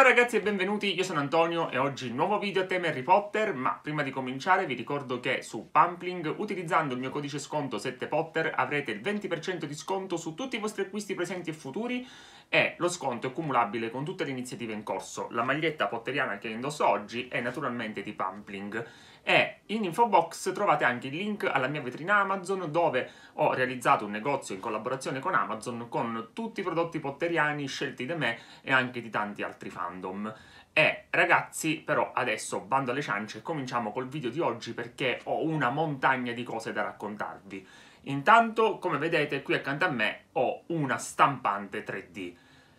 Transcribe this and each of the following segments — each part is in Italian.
Ciao ragazzi e benvenuti, io sono Antonio e oggi nuovo video a tema Harry Potter, ma prima di cominciare vi ricordo che su Pumpling, utilizzando il mio codice sconto 7Potter, avrete il 20% di sconto su tutti i vostri acquisti presenti e futuri e lo sconto è cumulabile con tutte le iniziative in corso. La maglietta potteriana che indosso oggi è naturalmente di Pumpling. E in info box trovate anche il link alla mia vetrina Amazon dove ho realizzato un negozio in collaborazione con Amazon con tutti i prodotti potteriani scelti da me e anche di tanti altri fandom. E ragazzi, però adesso bando alle ciance, e cominciamo col video di oggi perché ho una montagna di cose da raccontarvi. Intanto, come vedete, qui accanto a me ho una stampante 3D.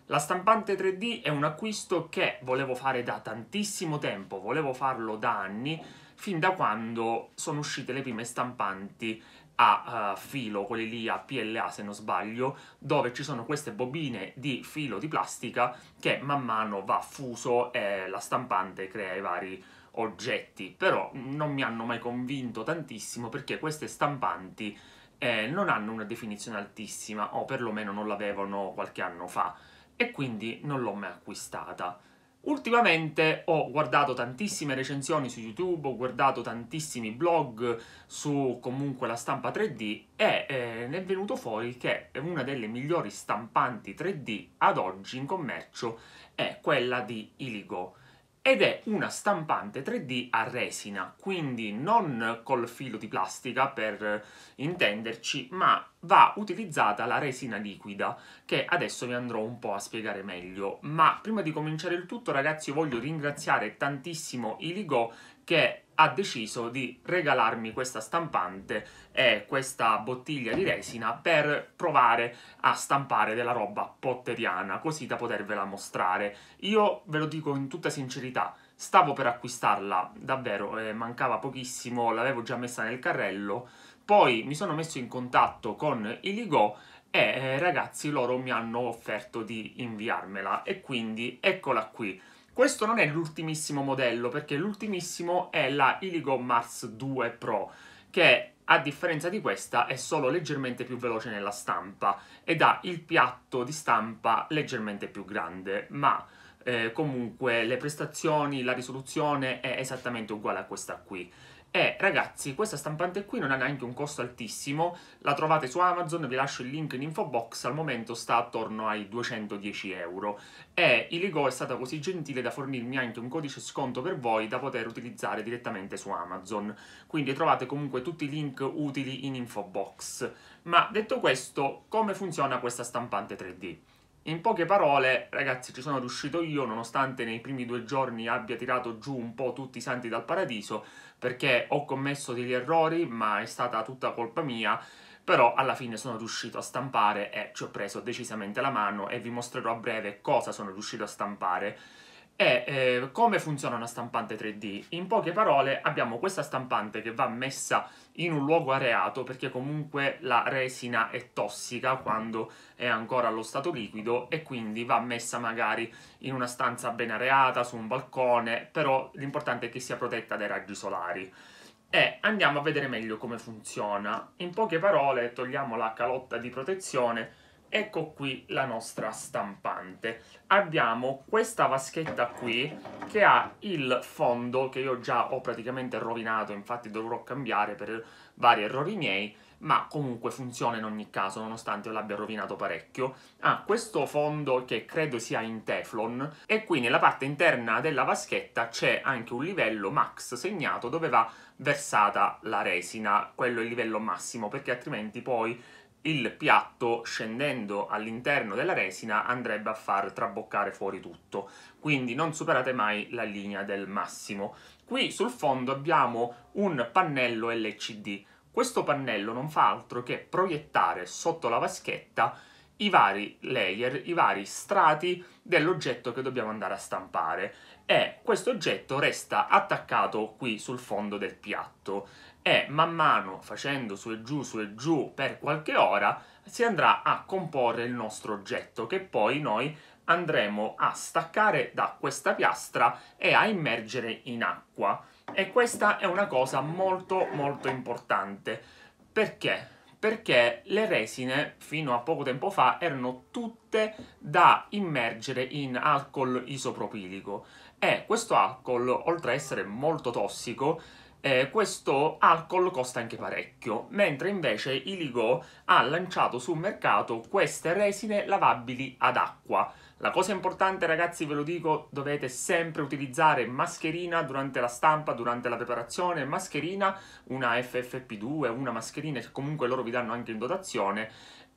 La stampante 3D è un acquisto che volevo fare da tantissimo tempo, volevo farlo da anni, fin da quando sono uscite le prime stampanti a uh, filo, quelle lì a PLA se non sbaglio, dove ci sono queste bobine di filo di plastica che man mano va fuso e la stampante crea i vari oggetti, però non mi hanno mai convinto tantissimo perché queste stampanti eh, non hanno una definizione altissima, o perlomeno non l'avevano qualche anno fa, e quindi non l'ho mai acquistata. Ultimamente ho guardato tantissime recensioni su YouTube, ho guardato tantissimi blog su comunque la stampa 3D e eh, è venuto fuori che una delle migliori stampanti 3D ad oggi in commercio è quella di Iligo ed è una stampante 3D a resina, quindi non col filo di plastica per intenderci, ma va utilizzata la resina liquida, che adesso vi andrò un po' a spiegare meglio. Ma prima di cominciare il tutto, ragazzi, voglio ringraziare tantissimo Iligo che ha deciso di regalarmi questa stampante e questa bottiglia di resina per provare a stampare della roba potteriana, così da potervela mostrare. Io ve lo dico in tutta sincerità, stavo per acquistarla, davvero, eh, mancava pochissimo, l'avevo già messa nel carrello, poi mi sono messo in contatto con i Ligo e eh, ragazzi loro mi hanno offerto di inviarmela e quindi eccola qui. Questo non è l'ultimissimo modello, perché l'ultimissimo è la Iligo Mars 2 Pro, che a differenza di questa è solo leggermente più veloce nella stampa ed ha il piatto di stampa leggermente più grande, ma eh, comunque le prestazioni, la risoluzione è esattamente uguale a questa qui. E eh, ragazzi, questa stampante qui non ha neanche un costo altissimo, la trovate su Amazon, vi lascio il link in info box, al momento sta attorno ai 210 euro. E Iligo è stata così gentile da fornirmi anche un codice sconto per voi da poter utilizzare direttamente su Amazon. Quindi trovate comunque tutti i link utili in info box. Ma detto questo, come funziona questa stampante 3D? In poche parole, ragazzi, ci sono riuscito io, nonostante nei primi due giorni abbia tirato giù un po' tutti i santi dal paradiso, perché ho commesso degli errori, ma è stata tutta colpa mia, però alla fine sono riuscito a stampare e ci ho preso decisamente la mano e vi mostrerò a breve cosa sono riuscito a stampare è eh, come funziona una stampante 3D. In poche parole abbiamo questa stampante che va messa in un luogo areato perché comunque la resina è tossica quando è ancora allo stato liquido e quindi va messa magari in una stanza ben areata, su un balcone, però l'importante è che sia protetta dai raggi solari. E andiamo a vedere meglio come funziona. In poche parole togliamo la calotta di protezione ecco qui la nostra stampante. Abbiamo questa vaschetta qui che ha il fondo che io già ho praticamente rovinato, infatti dovrò cambiare per vari errori miei, ma comunque funziona in ogni caso, nonostante io l'abbia rovinato parecchio. Ha questo fondo che credo sia in Teflon e qui nella parte interna della vaschetta c'è anche un livello max segnato dove va versata la resina, quello è il livello massimo, perché altrimenti poi il piatto scendendo all'interno della resina andrebbe a far traboccare fuori tutto, quindi non superate mai la linea del massimo. Qui sul fondo abbiamo un pannello LCD, questo pannello non fa altro che proiettare sotto la vaschetta i vari layer, i vari strati dell'oggetto che dobbiamo andare a stampare e questo oggetto resta attaccato qui sul fondo del piatto e man mano facendo su e giù, su e giù per qualche ora si andrà a comporre il nostro oggetto che poi noi andremo a staccare da questa piastra e a immergere in acqua e questa è una cosa molto molto importante perché? perché le resine fino a poco tempo fa erano tutte da immergere in alcol isopropilico e questo alcol oltre a essere molto tossico eh, questo alcol costa anche parecchio, mentre invece Iligo ha lanciato sul mercato queste resine lavabili ad acqua. La cosa importante ragazzi ve lo dico, dovete sempre utilizzare mascherina durante la stampa, durante la preparazione, mascherina, una FFP2, una mascherina comunque loro vi danno anche in dotazione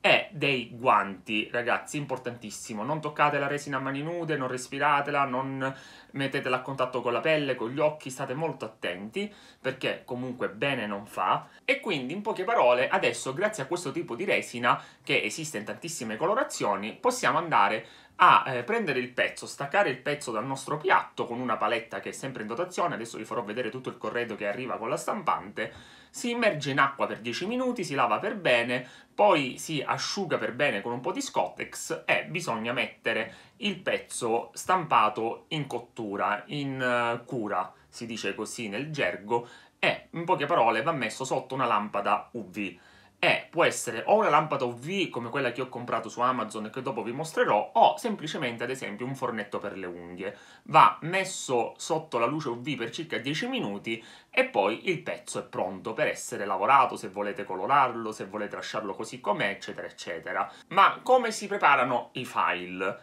e dei guanti, ragazzi, importantissimo. Non toccate la resina a mani nude, non respiratela, non mettetela a contatto con la pelle, con gli occhi, state molto attenti perché comunque bene non fa. E quindi, in poche parole, adesso grazie a questo tipo di resina che esiste in tantissime colorazioni, possiamo andare a eh, prendere il pezzo, staccare il pezzo dal nostro piatto con una paletta che è sempre in dotazione, adesso vi farò vedere tutto il corredo che arriva con la stampante, si immerge in acqua per 10 minuti, si lava per bene, poi si asciuga per bene con un po' di Scottex e bisogna mettere il pezzo stampato in cottura, in uh, cura, si dice così nel gergo, e in poche parole va messo sotto una lampada UV è, può essere o una lampada UV come quella che ho comprato su Amazon e che dopo vi mostrerò, o semplicemente ad esempio un fornetto per le unghie. Va messo sotto la luce UV per circa 10 minuti e poi il pezzo è pronto per essere lavorato, se volete colorarlo, se volete lasciarlo così com'è, eccetera, eccetera. Ma come si preparano i file?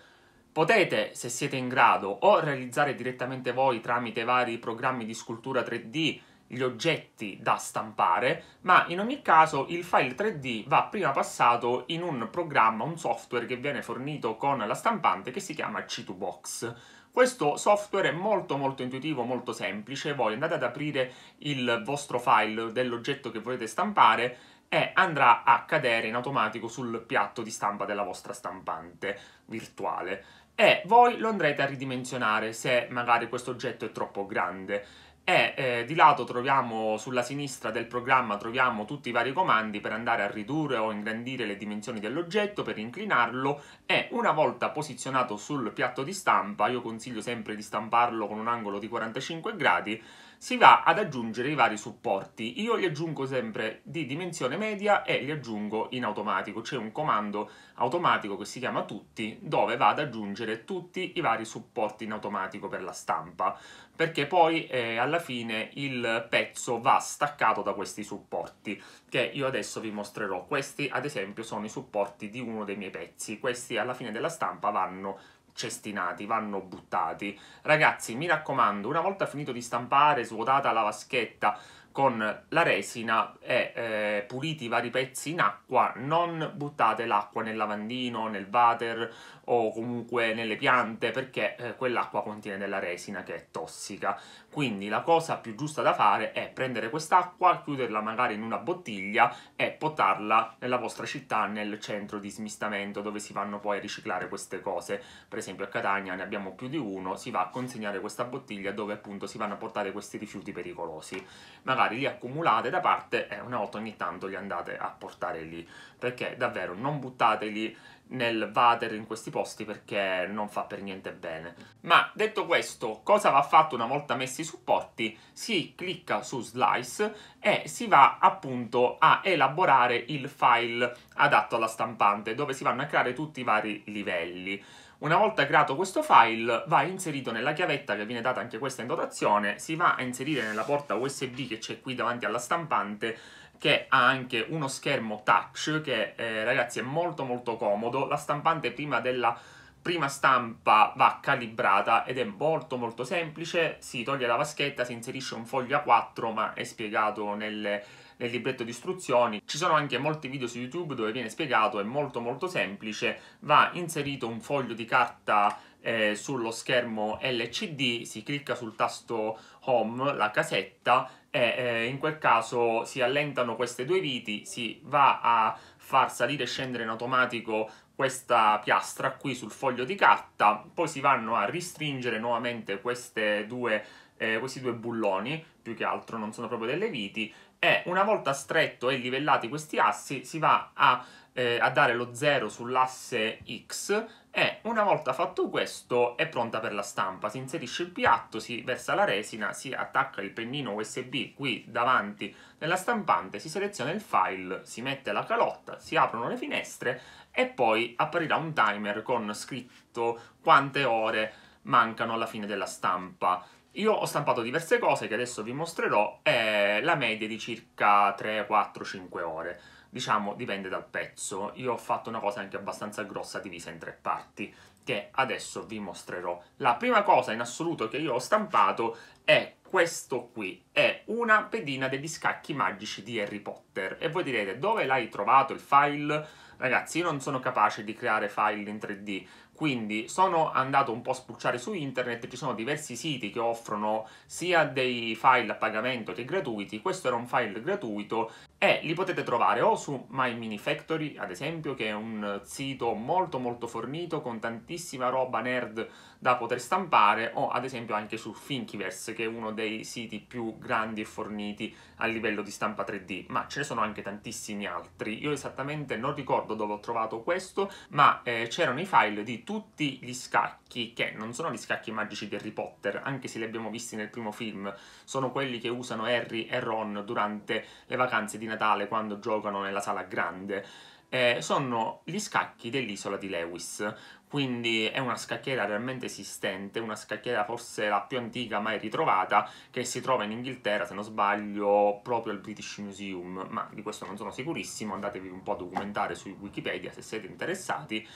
Potete, se siete in grado, o realizzare direttamente voi tramite vari programmi di scultura 3D gli oggetti da stampare, ma in ogni caso il file 3D va prima passato in un programma, un software che viene fornito con la stampante che si chiama C2Box. Questo software è molto molto intuitivo, molto semplice, voi andate ad aprire il vostro file dell'oggetto che volete stampare e andrà a cadere in automatico sul piatto di stampa della vostra stampante virtuale e voi lo andrete a ridimensionare se magari questo oggetto è troppo grande e eh, di lato troviamo sulla sinistra del programma troviamo tutti i vari comandi per andare a ridurre o ingrandire le dimensioni dell'oggetto, per inclinarlo e una volta posizionato sul piatto di stampa, io consiglio sempre di stamparlo con un angolo di 45 gradi, si va ad aggiungere i vari supporti. Io li aggiungo sempre di dimensione media e li aggiungo in automatico. C'è un comando automatico che si chiama tutti dove va ad aggiungere tutti i vari supporti in automatico per la stampa perché poi eh, alla fine il pezzo va staccato da questi supporti che io adesso vi mostrerò. Questi ad esempio sono i supporti di uno dei miei pezzi. Questi alla fine della stampa vanno cestinati, vanno buttati. Ragazzi, mi raccomando, una volta finito di stampare, svuotata la vaschetta con la resina e eh, puliti i vari pezzi in acqua, non buttate l'acqua nel lavandino, nel water o comunque nelle piante perché eh, quell'acqua contiene della resina che è tossica. Quindi la cosa più giusta da fare è prendere quest'acqua, chiuderla magari in una bottiglia e potarla nella vostra città nel centro di smistamento dove si vanno poi a riciclare queste cose. Per esempio a Catania ne abbiamo più di uno, si va a consegnare questa bottiglia dove appunto si vanno a portare questi rifiuti pericolosi. Magari li accumulate da parte e una volta ogni tanto li andate a portare lì perché davvero non buttateli nel vadere in questi posti perché non fa per niente bene. Ma detto questo, cosa va fatto una volta messi i supporti? Si clicca su Slice e si va appunto a elaborare il file adatto alla stampante dove si vanno a creare tutti i vari livelli. Una volta creato questo file va inserito nella chiavetta che viene data anche questa in dotazione, si va a inserire nella porta USB che c'è qui davanti alla stampante che ha anche uno schermo touch che eh, ragazzi è molto molto comodo, la stampante prima della prima stampa va calibrata ed è molto molto semplice, si toglie la vaschetta, si inserisce un foglio A4 ma è spiegato nelle nel libretto di istruzioni. Ci sono anche molti video su YouTube dove viene spiegato, è molto molto semplice, va inserito un foglio di carta eh, sullo schermo LCD, si clicca sul tasto home, la casetta, e eh, in quel caso si allentano queste due viti, si va a far salire e scendere in automatico questa piastra qui sul foglio di carta, poi si vanno a ristringere nuovamente queste due, eh, questi due bulloni, più che altro non sono proprio delle viti, e una volta stretto e livellati questi assi si va a, eh, a dare lo 0 sull'asse X e una volta fatto questo è pronta per la stampa. Si inserisce il piatto, si versa la resina, si attacca il pennino USB qui davanti nella stampante, si seleziona il file, si mette la calotta, si aprono le finestre e poi apparirà un timer con scritto quante ore mancano alla fine della stampa. Io ho stampato diverse cose che adesso vi mostrerò e eh, la media è di circa 3, 4, 5 ore. Diciamo, dipende dal pezzo. Io ho fatto una cosa anche abbastanza grossa divisa in tre parti, che adesso vi mostrerò. La prima cosa in assoluto che io ho stampato è questo qui è una pedina degli scacchi magici di Harry Potter e voi direte dove l'hai trovato il file? Ragazzi io non sono capace di creare file in 3D quindi sono andato un po' a spucciare su internet, ci sono diversi siti che offrono sia dei file a pagamento che gratuiti, questo era un file gratuito e li potete trovare o su My Mini Factory ad esempio, che è un sito molto molto fornito con tantissima roba nerd da poter stampare o ad esempio anche su Thinkiverse che è uno dei siti più grandi e forniti a livello di stampa 3D, ma ce ne sono anche tantissimi altri. Io esattamente non ricordo dove ho trovato questo, ma eh, c'erano i file di tutti gli scacchi che non sono gli scacchi magici di Harry Potter, anche se li abbiamo visti nel primo film, sono quelli che usano Harry e Ron durante le vacanze di Natale quando giocano nella sala grande. Eh, sono gli scacchi dell'isola di Lewis quindi è una scacchiera realmente esistente, una scacchiera forse la più antica mai ritrovata, che si trova in Inghilterra, se non sbaglio, proprio al British Museum, ma di questo non sono sicurissimo, andatevi un po' a documentare su Wikipedia se siete interessati,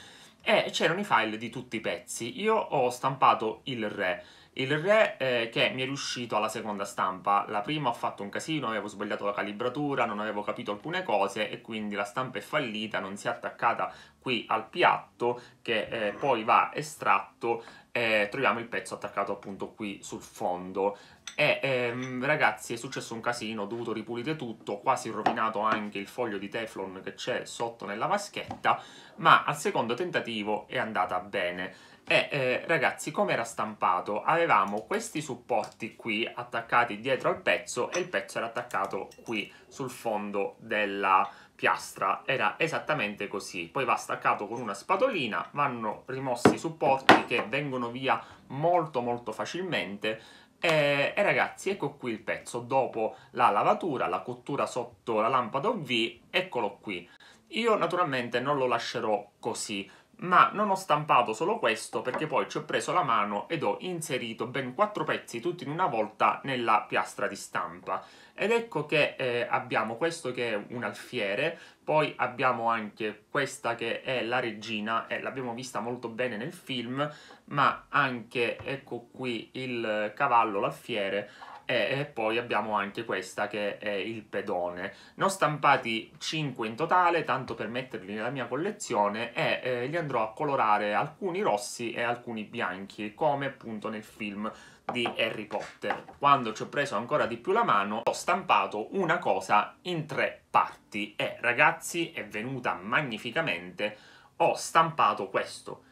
e c'erano i file di tutti i pezzi. Io ho stampato il re, il re eh, che mi è riuscito alla seconda stampa, la prima ho fatto un casino, avevo sbagliato la calibratura, non avevo capito alcune cose e quindi la stampa è fallita, non si è attaccata qui al piatto che eh, poi va estratto e eh, troviamo il pezzo attaccato appunto qui sul fondo e ehm, ragazzi è successo un casino, ho dovuto ripulire tutto, quasi rovinato anche il foglio di teflon che c'è sotto nella vaschetta ma al secondo tentativo è andata bene e eh, ragazzi, come era stampato? Avevamo questi supporti qui attaccati dietro al pezzo e il pezzo era attaccato qui sul fondo della piastra. Era esattamente così. Poi va staccato con una spatolina, vanno rimossi i supporti che vengono via molto molto facilmente e, e, ragazzi, ecco qui il pezzo, dopo la lavatura, la cottura sotto la lampada UV, eccolo qui. Io naturalmente non lo lascerò così, ma non ho stampato solo questo perché poi ci ho preso la mano ed ho inserito ben quattro pezzi tutti in una volta nella piastra di stampa ed ecco che eh, abbiamo questo che è un alfiere poi abbiamo anche questa che è la regina e eh, l'abbiamo vista molto bene nel film ma anche ecco qui il cavallo l'alfiere e poi abbiamo anche questa che è il pedone. Ne ho stampati 5 in totale, tanto per metterli nella mia collezione e eh, li andrò a colorare alcuni rossi e alcuni bianchi, come appunto nel film di Harry Potter. Quando ci ho preso ancora di più la mano, ho stampato una cosa in tre parti e ragazzi è venuta magnificamente, ho stampato questo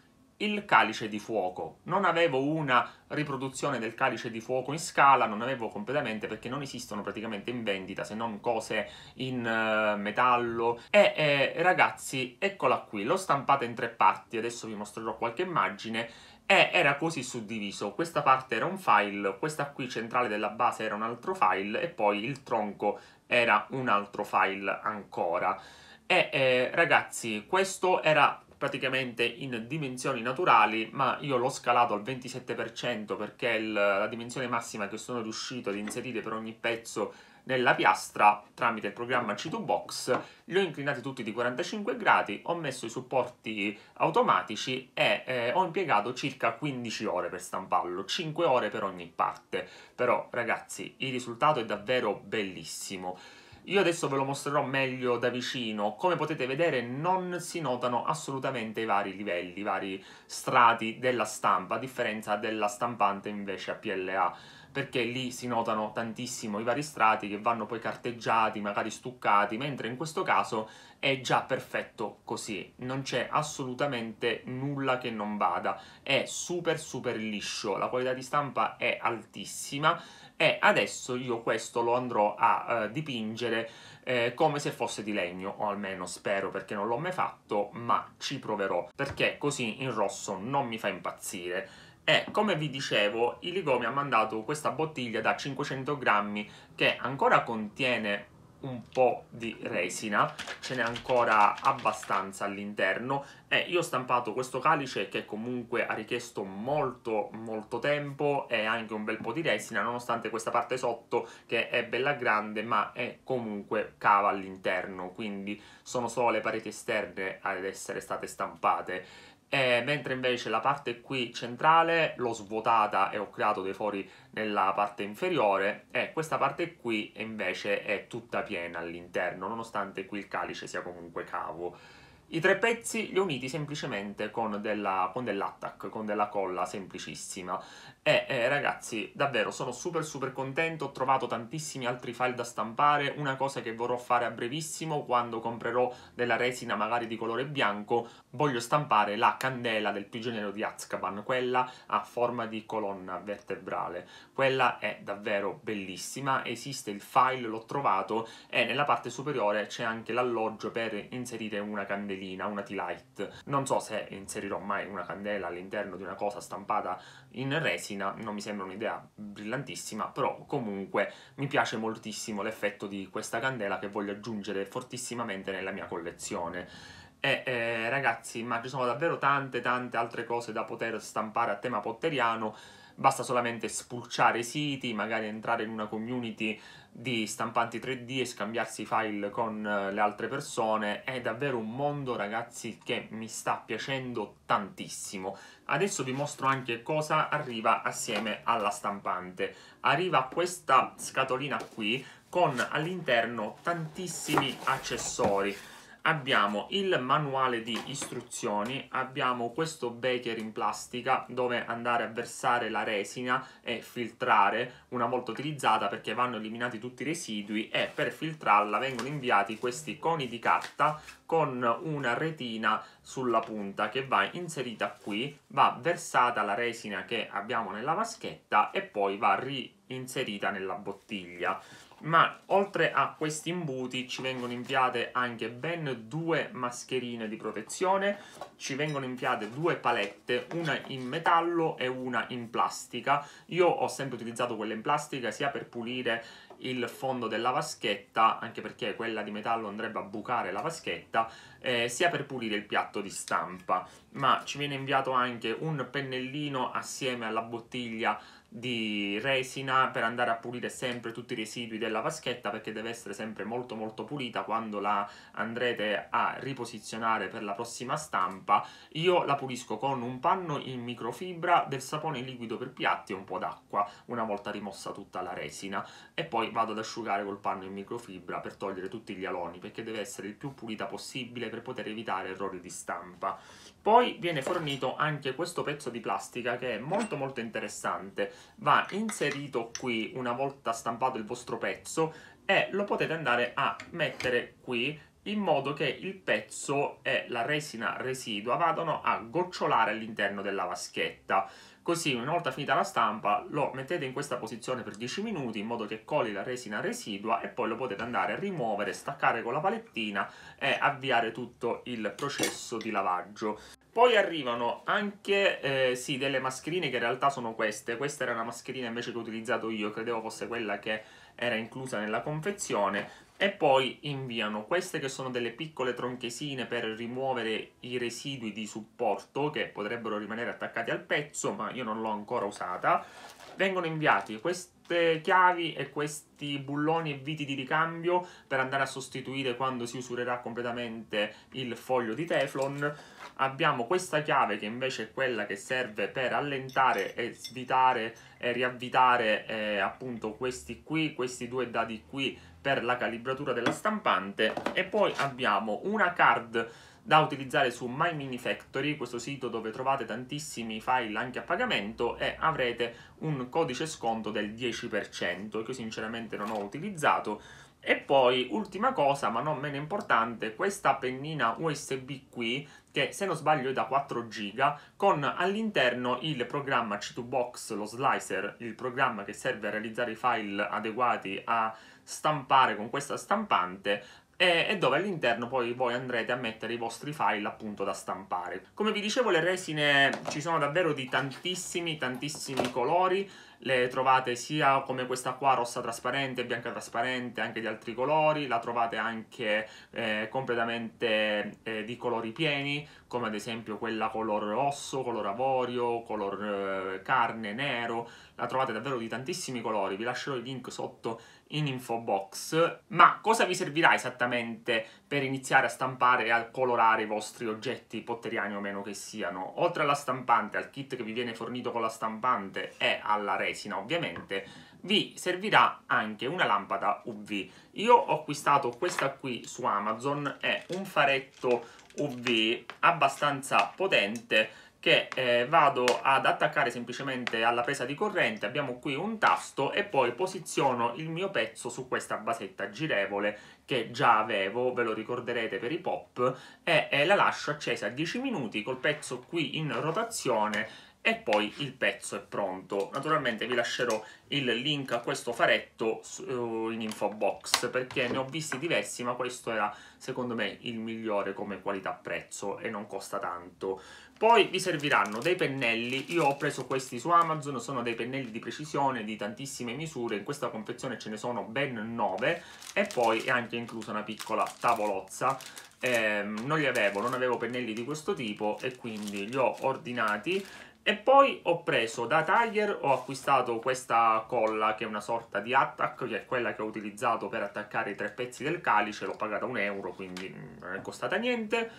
il calice di fuoco. Non avevo una riproduzione del calice di fuoco in scala, non avevo completamente perché non esistono praticamente in vendita se non cose in uh, metallo. E eh, ragazzi, eccola qui, l'ho stampata in tre parti, adesso vi mostrerò qualche immagine e era così suddiviso, questa parte era un file, questa qui centrale della base era un altro file e poi il tronco era un altro file ancora. E eh, ragazzi, questo era praticamente in dimensioni naturali, ma io l'ho scalato al 27% perché è la dimensione massima che sono riuscito ad inserire per ogni pezzo nella piastra tramite il programma C2Box, li ho inclinati tutti di 45 gradi, ho messo i supporti automatici e eh, ho impiegato circa 15 ore per stamparlo, 5 ore per ogni parte. Però ragazzi, il risultato è davvero bellissimo. Io adesso ve lo mostrerò meglio da vicino. Come potete vedere non si notano assolutamente i vari livelli, i vari strati della stampa, a differenza della stampante invece a PLA perché lì si notano tantissimo i vari strati che vanno poi carteggiati, magari stuccati, mentre in questo caso è già perfetto così, non c'è assolutamente nulla che non vada, è super super liscio, la qualità di stampa è altissima e adesso io questo lo andrò a uh, dipingere eh, come se fosse di legno, o almeno spero perché non l'ho mai fatto, ma ci proverò, perché così in rosso non mi fa impazzire. E eh, come vi dicevo, il mi ha mandato questa bottiglia da 500 grammi che ancora contiene un po' di resina, ce n'è ancora abbastanza all'interno e eh, io ho stampato questo calice che comunque ha richiesto molto molto tempo e anche un bel po' di resina nonostante questa parte sotto che è bella grande ma è comunque cava all'interno quindi sono solo le pareti esterne ad essere state stampate e eh, mentre invece la parte qui centrale l'ho svuotata e ho creato dei fori nella parte inferiore e questa parte qui invece è tutta piena all'interno nonostante qui il calice sia comunque cavo i tre pezzi li ho uniti semplicemente con, della, con dell'attack, con della colla semplicissima e eh, eh, ragazzi, davvero sono super super contento, ho trovato tantissimi altri file da stampare, una cosa che vorrò fare a brevissimo quando comprerò della resina magari di colore bianco, voglio stampare la candela del prigioniero di Azkaban, quella a forma di colonna vertebrale. Quella è davvero bellissima, esiste il file, l'ho trovato e nella parte superiore c'è anche l'alloggio per inserire una candelina, una T-Light. Non so se inserirò mai una candela all'interno di una cosa stampata in resina, ragazzina non mi sembra un'idea brillantissima, però comunque mi piace moltissimo l'effetto di questa candela che voglio aggiungere fortissimamente nella mia collezione. E eh, ragazzi, ma ci sono davvero tante tante altre cose da poter stampare a tema potteriano, basta solamente spulciare i siti, magari entrare in una community di stampanti 3D e scambiarsi i file con eh, le altre persone, è davvero un mondo ragazzi che mi sta piacendo tantissimo. Adesso vi mostro anche cosa arriva assieme alla stampante. Arriva questa scatolina qui con all'interno tantissimi accessori abbiamo il manuale di istruzioni, abbiamo questo baker in plastica dove andare a versare la resina e filtrare, una volta utilizzata perché vanno eliminati tutti i residui e per filtrarla vengono inviati questi coni di carta con una retina sulla punta che va inserita qui, va versata la resina che abbiamo nella vaschetta e poi va reinserita nella bottiglia ma oltre a questi imbuti ci vengono inviate anche ben due mascherine di protezione, ci vengono inviate due palette, una in metallo e una in plastica. Io ho sempre utilizzato quella in plastica sia per pulire il fondo della vaschetta, anche perché quella di metallo andrebbe a bucare la vaschetta, eh, sia per pulire il piatto di stampa. Ma ci viene inviato anche un pennellino assieme alla bottiglia di resina per andare a pulire sempre tutti i residui della vaschetta perché deve essere sempre molto molto pulita quando la andrete a riposizionare per la prossima stampa io la pulisco con un panno in microfibra del sapone liquido per piatti e un po' d'acqua una volta rimossa tutta la resina e poi vado ad asciugare col panno in microfibra per togliere tutti gli aloni perché deve essere il più pulita possibile per poter evitare errori di stampa poi viene fornito anche questo pezzo di plastica che è molto molto interessante. Va inserito qui una volta stampato il vostro pezzo e lo potete andare a mettere qui in modo che il pezzo e la resina residua vadano a gocciolare all'interno della vaschetta. Così una volta finita la stampa lo mettete in questa posizione per 10 minuti in modo che coli la resina residua e poi lo potete andare a rimuovere, staccare con la palettina e avviare tutto il processo di lavaggio. Poi arrivano anche eh, sì, delle mascherine che in realtà sono queste. Questa era una mascherina invece che ho utilizzato io, credevo fosse quella che era inclusa nella confezione e poi inviano queste che sono delle piccole tronchesine per rimuovere i residui di supporto che potrebbero rimanere attaccati al pezzo ma io non l'ho ancora usata vengono inviati queste chiavi e questi bulloni e viti di ricambio per andare a sostituire quando si usurerà completamente il foglio di teflon abbiamo questa chiave che invece è quella che serve per allentare e svitare e riavvitare eh, appunto questi qui questi due dadi qui per la calibratura della stampante e poi abbiamo una card da utilizzare su My Mini Factory, questo sito dove trovate tantissimi file anche a pagamento e avrete un codice sconto del 10% che io sinceramente non ho utilizzato. E poi, ultima cosa, ma non meno importante, questa pennina USB qui, che se non sbaglio è da 4 GB, con all'interno il programma C2Box, lo slicer, il programma che serve a realizzare i file adeguati a stampare con questa stampante e, dove all'interno poi voi andrete a mettere i vostri file appunto da stampare. Come vi dicevo le resine ci sono davvero di tantissimi tantissimi colori, le trovate sia come questa qua rossa trasparente, bianca trasparente, anche di altri colori, la trovate anche eh, completamente eh, di colori pieni, come ad esempio quella color osso, color avorio, color eh, carne, nero, la trovate davvero di tantissimi colori, vi lascerò il link sotto in info box. Ma cosa vi servirà esattamente per iniziare a stampare e a colorare i vostri oggetti, potteriani o meno che siano? Oltre alla stampante, al kit che vi viene fornito con la stampante e alla resina ovviamente, vi servirà anche una lampada UV. Io ho acquistato questa qui su Amazon, è un faretto UV abbastanza potente che eh, vado ad attaccare semplicemente alla presa di corrente, abbiamo qui un tasto e poi posiziono il mio pezzo su questa basetta girevole che già avevo, ve lo ricorderete per i pop, e, e eh, la lascio accesa 10 minuti col pezzo qui in rotazione e poi il pezzo è pronto. Naturalmente vi lascerò il link a questo faretto eh, in info box perché ne ho visti diversi ma questo era secondo me il migliore come qualità-prezzo e non costa tanto. Poi vi serviranno dei pennelli, io ho preso questi su Amazon, sono dei pennelli di precisione di tantissime misure, in questa confezione ce ne sono ben 9 e poi è anche inclusa una piccola tavolozza eh, non li avevo, non avevo pennelli di questo tipo e quindi li ho ordinati e poi ho preso da Tiger, ho acquistato questa colla che è una sorta di attack, che è quella che ho utilizzato per attaccare i tre pezzi del calice, l'ho pagata un euro, quindi mm, non è costata niente.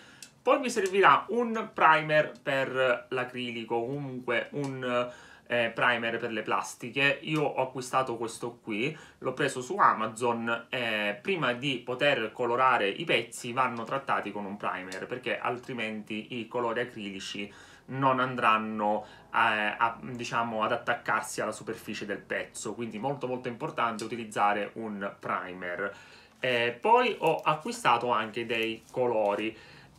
Poi mi servirà un primer per l'acrilico, comunque un eh, primer per le plastiche. Io ho acquistato questo qui, l'ho preso su Amazon. Eh, prima di poter colorare i pezzi vanno trattati con un primer perché altrimenti i colori acrilici non andranno a, eh, a, diciamo, ad attaccarsi alla superficie del pezzo. Quindi molto molto importante utilizzare un primer. Eh, poi ho acquistato anche dei colori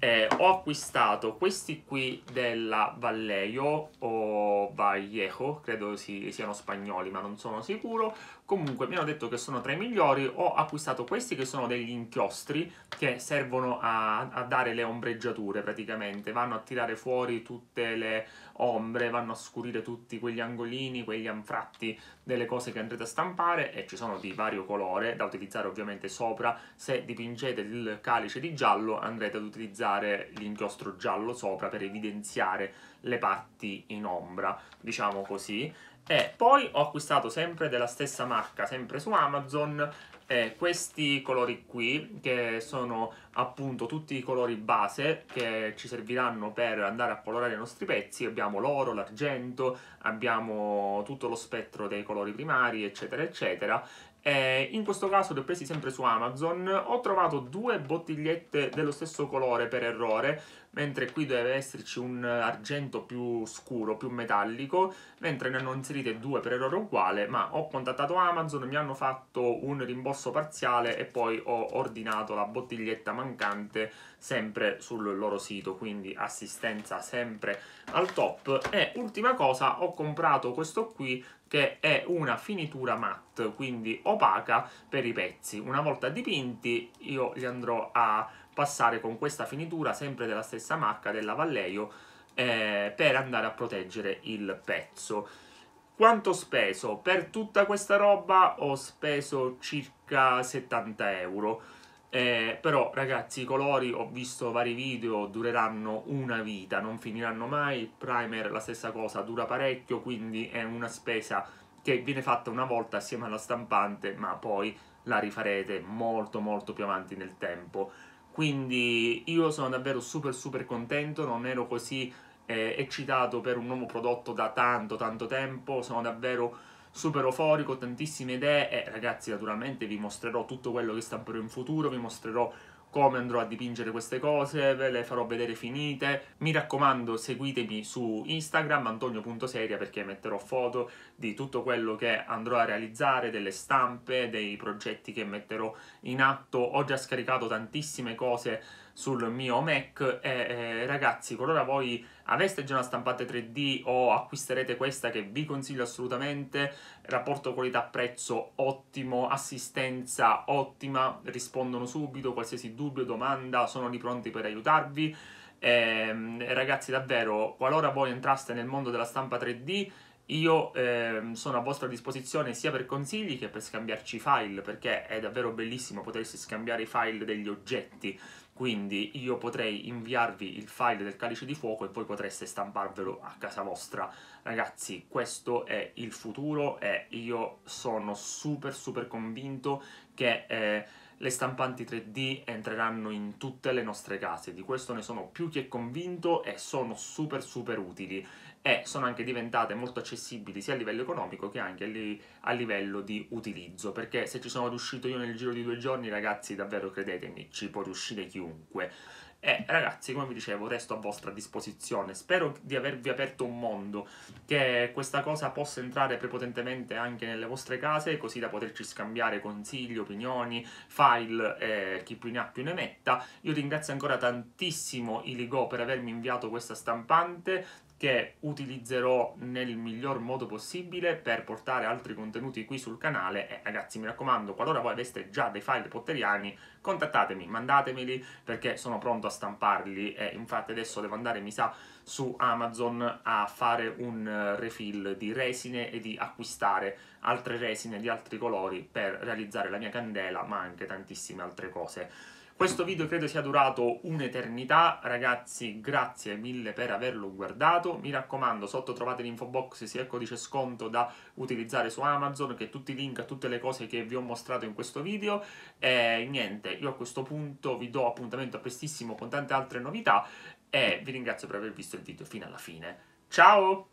eh, ho acquistato questi qui della Vallejo o Vallejo, credo si, siano spagnoli ma non sono sicuro, Comunque mi hanno detto che sono tra i migliori, ho acquistato questi che sono degli inchiostri che servono a, a dare le ombreggiature praticamente, vanno a tirare fuori tutte le ombre, vanno a scurire tutti quegli angolini, quegli anfratti delle cose che andrete a stampare e ci sono di vario colore da utilizzare ovviamente sopra, se dipingete il calice di giallo andrete ad utilizzare l'inchiostro giallo sopra per evidenziare le parti in ombra, diciamo così e eh, poi ho acquistato sempre della stessa marca, sempre su Amazon, eh, questi colori qui, che sono appunto tutti i colori base che ci serviranno per andare a colorare i nostri pezzi. Abbiamo l'oro, l'argento, abbiamo tutto lo spettro dei colori primari, eccetera, eccetera. Eh, in questo caso li ho presi sempre su Amazon. Ho trovato due bottigliette dello stesso colore per errore, mentre qui deve esserci un argento più scuro, più metallico, mentre ne hanno inserite due per errore uguale, ma ho contattato Amazon, mi hanno fatto un rimborso parziale e poi ho ordinato la bottiglietta mancante sempre sul loro sito, quindi assistenza sempre al top. E ultima cosa, ho comprato questo qui che è una finitura matte, quindi opaca per i pezzi. Una volta dipinti io li andrò a passare con questa finitura sempre della stessa marca della Vallejo eh, per andare a proteggere il pezzo. Quanto ho speso? Per tutta questa roba ho speso circa 70 euro eh, però ragazzi i colori ho visto vari video dureranno una vita non finiranno mai il primer la stessa cosa dura parecchio quindi è una spesa che viene fatta una volta assieme alla stampante ma poi la rifarete molto molto più avanti nel tempo quindi io sono davvero super super contento non ero così eh, eccitato per un nuovo prodotto da tanto tanto tempo sono davvero super euforico, tantissime idee e ragazzi naturalmente vi mostrerò tutto quello che sta per in futuro, vi mostrerò come andrò a dipingere queste cose, ve le farò vedere finite. Mi raccomando, seguitemi su Instagram antonio.seria perché metterò foto di tutto quello che andrò a realizzare, delle stampe, dei progetti che metterò in atto. Ho già scaricato tantissime cose sul mio Mac e eh, ragazzi qualora voi aveste già una stampante 3D o acquisterete questa che vi consiglio assolutamente, rapporto qualità-prezzo ottimo, assistenza ottima, rispondono subito, qualsiasi dubbio, domanda, sono lì pronti per aiutarvi. Eh, ragazzi davvero, qualora voi entraste nel mondo della stampa 3D, io eh, sono a vostra disposizione sia per consigli che per scambiarci file, perché è davvero bellissimo potersi scambiare i file degli oggetti quindi io potrei inviarvi il file del calice di fuoco e voi potreste stamparvelo a casa vostra. Ragazzi, questo è il futuro e io sono super super convinto che eh, le stampanti 3D entreranno in tutte le nostre case, di questo ne sono più che convinto e sono super super utili e sono anche diventate molto accessibili sia a livello economico che anche a, livello di utilizzo, perché se ci sono riuscito io nel giro di due giorni, ragazzi, davvero credetemi, ci può riuscire chiunque. E ragazzi, come vi dicevo, resto a vostra disposizione. Spero di avervi aperto un mondo, che questa cosa possa entrare prepotentemente anche nelle vostre case, così da poterci scambiare consigli, opinioni, file, eh, chi più ne ha più ne metta. Io ringrazio ancora tantissimo Iligo per avermi inviato questa stampante, che utilizzerò nel miglior modo possibile per portare altri contenuti qui sul canale e ragazzi mi raccomando qualora voi aveste già dei file potteriani contattatemi, mandatemeli perché sono pronto a stamparli e infatti adesso devo andare mi sa su Amazon a fare un eh, refill di resine e di acquistare altre resine di altri colori per realizzare la mia candela ma anche tantissime altre cose questo video credo sia durato un'eternità, ragazzi grazie mille per averlo guardato, mi raccomando sotto trovate l'info box sia il codice sconto da utilizzare su Amazon che tutti i link a tutte le cose che vi ho mostrato in questo video e niente, io a questo punto vi do appuntamento a prestissimo con tante altre novità e vi ringrazio per aver visto il video fino alla fine. Ciao!